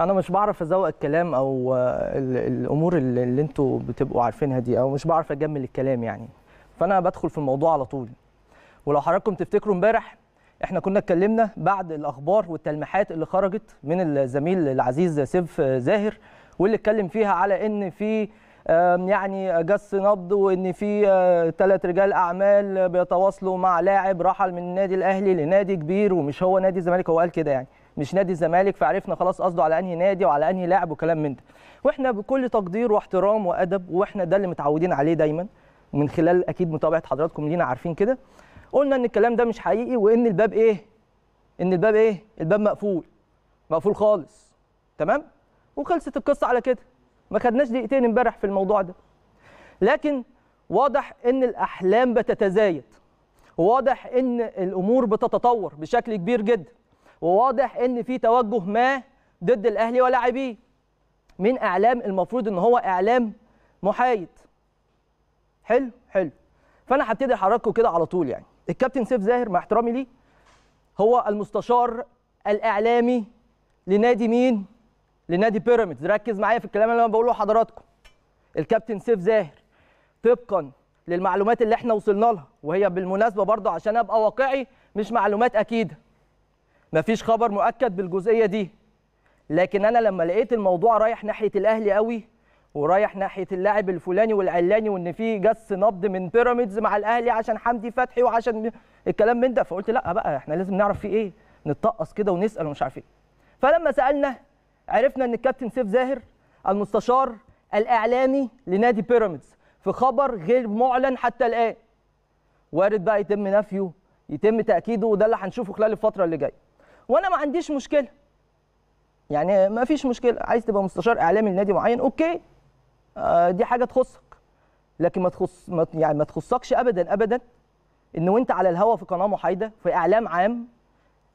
انا مش بعرف ازوق الكلام او آه، الامور اللي انتوا بتبقوا عارفينها دي او مش بعرف اجمل الكلام يعني فانا بدخل في الموضوع على طول ولو حضراتكم تفتكروا امبارح احنا كنا اتكلمنا بعد الاخبار والتلميحات اللي خرجت من الزميل العزيز سيف زاهر واللي اتكلم فيها على ان في يعني جس نبض وان في ثلاث آه، رجال اعمال بيتواصلوا مع لاعب رحل من النادي الاهلي لنادي كبير ومش هو نادي الزمالك هو قال كده يعني مش نادي الزمالك فعرفنا خلاص قصده على انهي نادي وعلى انهي لاعب وكلام من ده واحنا بكل تقدير واحترام وادب واحنا ده اللي متعودين عليه دايما من خلال اكيد متابعه حضراتكم لينا عارفين كده قلنا ان الكلام ده مش حقيقي وان الباب ايه ان الباب ايه الباب مقفول مقفول خالص تمام وخلصت القصه على كده ما خدناش دقيقتين امبارح في الموضوع ده لكن واضح ان الاحلام بتتزايد واضح ان الامور بتتطور بشكل كبير جدا وواضح ان في توجه ما ضد الاهلي ولاعبيه من اعلام المفروض ان هو اعلام محايد حلو حلو فانا هبتدي احركه كده على طول يعني الكابتن سيف زاهر مع احترامي ليه هو المستشار الاعلامي لنادي مين لنادي بيراميدز ركز معايا في الكلام اللي انا بقوله لحضراتكم الكابتن سيف زاهر طبقا للمعلومات اللي احنا وصلنا لها وهي بالمناسبه برضه عشان ابقى واقعي مش معلومات اكيده مفيش خبر مؤكد بالجزئيه دي لكن انا لما لقيت الموضوع رايح ناحيه الاهلي قوي ورايح ناحيه اللاعب الفلاني والعلاني وان في جس نبض من بيراميدز مع الاهلي عشان حمدي فتحي وعشان الكلام من ده فقلت لا بقى احنا لازم نعرف في ايه نتطقص كده ونسال ومش عارف ايه فلما سالنا عرفنا ان الكابتن سيف زاهر المستشار الاعلامي لنادي بيراميدز في خبر غير معلن حتى الان وارد بقى يتم نفيه يتم تاكيده وده اللي هنشوفه خلال الفتره اللي جايه وانا ما عنديش مشكله يعني ما فيش مشكله عايز تبقى مستشار اعلامي لنادي معين اوكي آه دي حاجه تخصك لكن ما تخص ما يعني ما تخصكش ابدا ابدا ان وانت على الهوا في قناه محايده في اعلام عام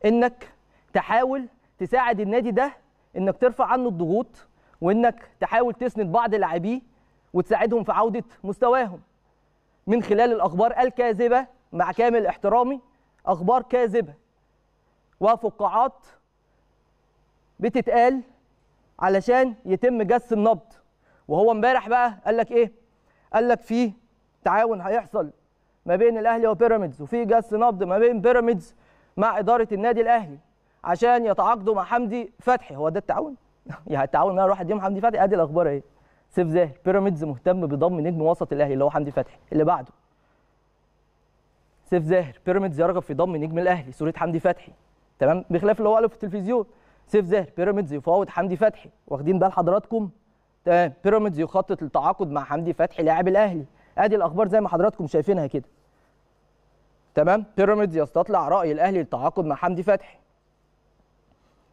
انك تحاول تساعد النادي ده انك ترفع عنه الضغوط وانك تحاول تسند بعض لاعبيه وتساعدهم في عوده مستواهم من خلال الاخبار الكاذبه مع كامل احترامي اخبار كاذبه وفقاعات بتتقال علشان يتم جس النبض وهو امبارح بقى قال لك ايه قال لك في تعاون هيحصل ما بين الاهلي وبيراميدز وفي جس نبض ما بين بيراميدز مع اداره النادي الاهلي عشان يتعاقدوا مع حمدي فتحي هو ده التعاون يعني التعاون ان انا اروح اديهم حمدي فتحي ادي الاخبار ايه؟ سيف زاهر بيراميدز مهتم بضم نجم وسط الاهلي اللي هو حمدي فتحي اللي بعده سيف زاهر بيراميدز يرغب في ضم نجم الاهلي صوره حمدي فتحي تمام بخلاف اللي هو قاله في التلفزيون سيف زاهر بيراميدز يفاوض حمدي فتحي واخدين بال حضراتكم تمام بيراميدز يخطط للتعاقد مع حمدي فتحي لاعب الاهلي ادي الاخبار زي ما حضراتكم شايفينها كده تمام بيراميدز يستطلع راي الاهلي للتعاقد مع حمدي فتحي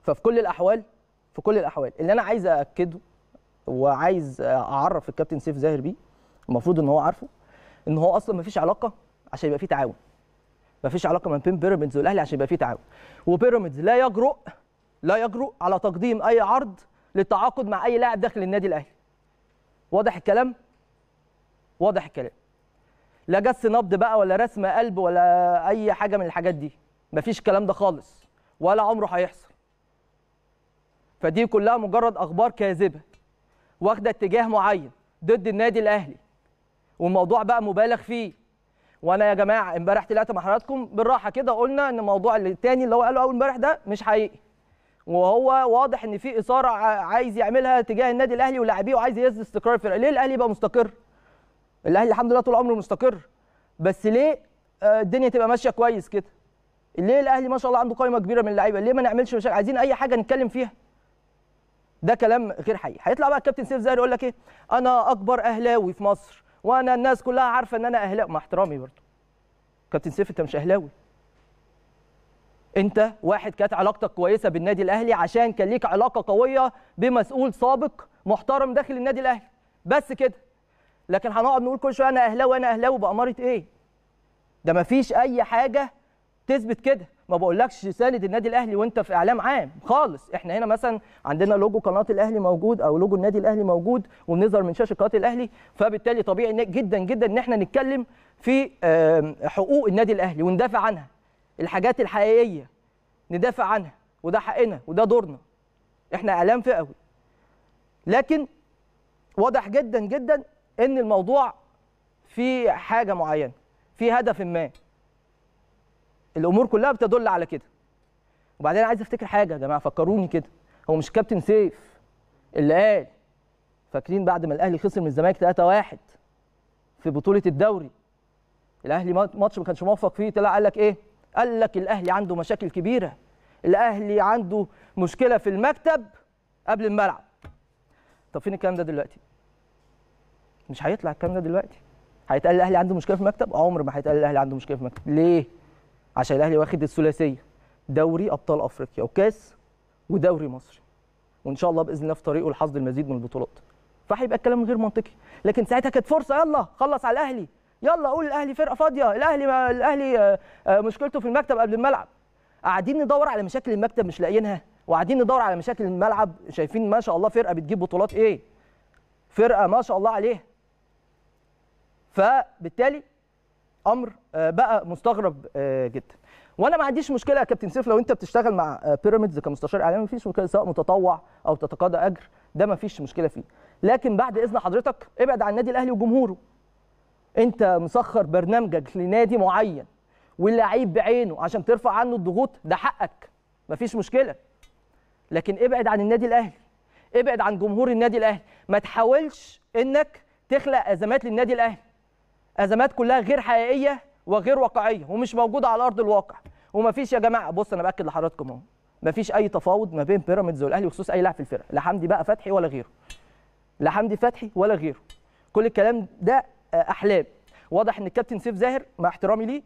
ففي كل الاحوال في كل الاحوال اللي انا عايز اكده وعايز اعرف الكابتن سيف زاهر بيه المفروض ان هو عارفه ان هو اصلا ما فيش علاقه عشان يبقى في تعاون مفيش علاقه ما بين بيراميدز والاهلي عشان يبقى في تعاون وبيراميدز لا يجرؤ لا يجرؤ على تقديم اي عرض للتعاقد مع اي لاعب داخل النادي الاهلي واضح الكلام واضح الكلام لا جس نبض بقى ولا رسم قلب ولا اي حاجه من الحاجات دي مفيش الكلام ده خالص ولا عمره هيحصل فدي كلها مجرد اخبار كاذبه واخده اتجاه معين ضد النادي الاهلي والموضوع بقى مبالغ فيه وانا يا جماعه امبارح طلعت مع حضراتكم بالراحه كده قلنا ان الموضوع الثاني اللي هو قاله اول امبارح ده مش حقيقي وهو واضح ان في اثاره عايز يعملها تجاه النادي الاهلي ولاعبيه وعايز يهز استقرار الفرقه ليه الاهلي يبقى مستقر الاهلي الحمد لله طول عمره مستقر بس ليه آه، الدنيا تبقى ماشيه كويس كده ليه الاهلي ما شاء الله عنده قائمه كبيره من اللعيبه ليه ما نعملش مشاكل عايزين اي حاجه نتكلم فيها ده كلام غير حقيقي هيطلع بقى الكابتن سيف زاهر يقول لك ايه انا اكبر اهلاوي في مصر وانا الناس كلها عارفه ان انا اهلاوي مع احترامي برضه كابتن سيف انت مش اهلاوي انت واحد كانت علاقتك كويسه بالنادي الاهلي عشان كان ليك علاقه قويه بمسؤول سابق محترم داخل النادي الاهلي بس كده لكن هنقعد نقول كل شويه انا اهلاوي انا اهلاوي باماره ايه ده مفيش اي حاجه تثبت كده ما بقولكش ساند النادي الاهلي وانت في اعلام عام خالص احنا هنا مثلا عندنا لوجو قناه الاهلي موجود او لوجو النادي الاهلي موجود وبنظهر من شاشه قناه الاهلي فبالتالي طبيعي جدا جدا ان احنا نتكلم في حقوق النادي الاهلي وندافع عنها الحاجات الحقيقيه ندافع عنها وده حقنا وده دورنا احنا اعلام فئوي لكن واضح جدا جدا ان الموضوع في حاجه معينه في هدف ما الامور كلها بتدل على كده وبعدين عايز افتكر حاجه يا جماعه فكروني كده هو مش كابتن سيف اللي قال فاكرين بعد ما الاهلي خسر من الزمالك 3-1 في بطوله الدوري الاهلي ماتش ما كانش موفق فيه طلع قال لك ايه قال لك الاهلي عنده مشاكل كبيره الاهلي عنده مشكله في المكتب قبل الملعب طب فين الكلام ده دلوقتي مش هيطلع الكلام ده دلوقتي هيتقال الاهلي عنده مشكله في المكتب عمر ما هيتقال الاهلي عنده مشكله في المكتب ليه عشان الاهلي واخد الثلاثيه دوري ابطال افريقيا وكاس ودوري مصري وان شاء الله باذن الله في طريقه لحصد المزيد من البطولات فهيبقى الكلام غير منطقي لكن ساعتها كانت فرصه يلا خلص على الاهلي يلا قول الاهلي فرقه فاضيه الاهلي ما الاهلي آه، آه، مشكلته في المكتب قبل الملعب قاعدين ندور على مشاكل المكتب مش لاقيينها وقاعدين ندور على مشاكل الملعب شايفين ما شاء الله فرقه بتجيب بطولات ايه فرقه ما شاء الله عليها فبالتالي امر آه، بقى مستغرب آه، جدا وانا ما عنديش مشكله يا كابتن سيف لو انت بتشتغل مع آه، بيراميدز كمستشار اعلامي ما فيش مشكله سواء متطوع او تتقاضى اجر ده ما فيش مشكله فيه لكن بعد اذن حضرتك ابعد عن النادي الاهلي وجمهوره انت مسخر برنامجك لنادي معين واللعيب بعينه عشان ترفع عنه الضغوط ده حقك مفيش مشكله لكن ابعد عن النادي الاهلي ابعد عن جمهور النادي الاهلي ما تحاولش انك تخلق ازمات للنادي الاهلي ازمات كلها غير حقيقيه وغير واقعيه ومش موجوده على ارض الواقع ومفيش يا جماعه بص انا باكد لحضراتكم اهو مفيش اي تفاوض ما بين بيراميدز والاهلي بخصوص اي لاعب في الفرقه لا حمدي بقى فتحي ولا غيره لا حمدي فتحي ولا غيره كل الكلام ده آه، احلام واضح ان الكابتن سيف زاهر مع احترامي ليه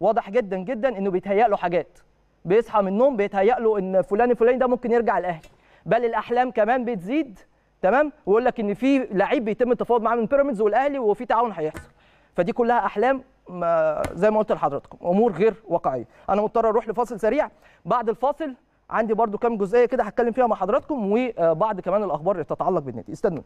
واضح جدا جدا انه بيتهيأ له حاجات بيصحى من النوم بيتهيأ له ان فلان الفلاني ده ممكن يرجع الاهلي بل الاحلام كمان بتزيد تمام ويقول لك ان في لعيب بيتم التفاوض معاه من بيراميدز والاهلي وفي تعاون هيحصل فدي كلها احلام ما زي ما قلت لحضراتكم امور غير واقعيه انا مضطر اروح لفاصل سريع بعد الفاصل عندي برضو كام جزئيه كده هتكلم فيها مع حضراتكم وبعض كمان الاخبار اللي تتعلق بالنادي استنوا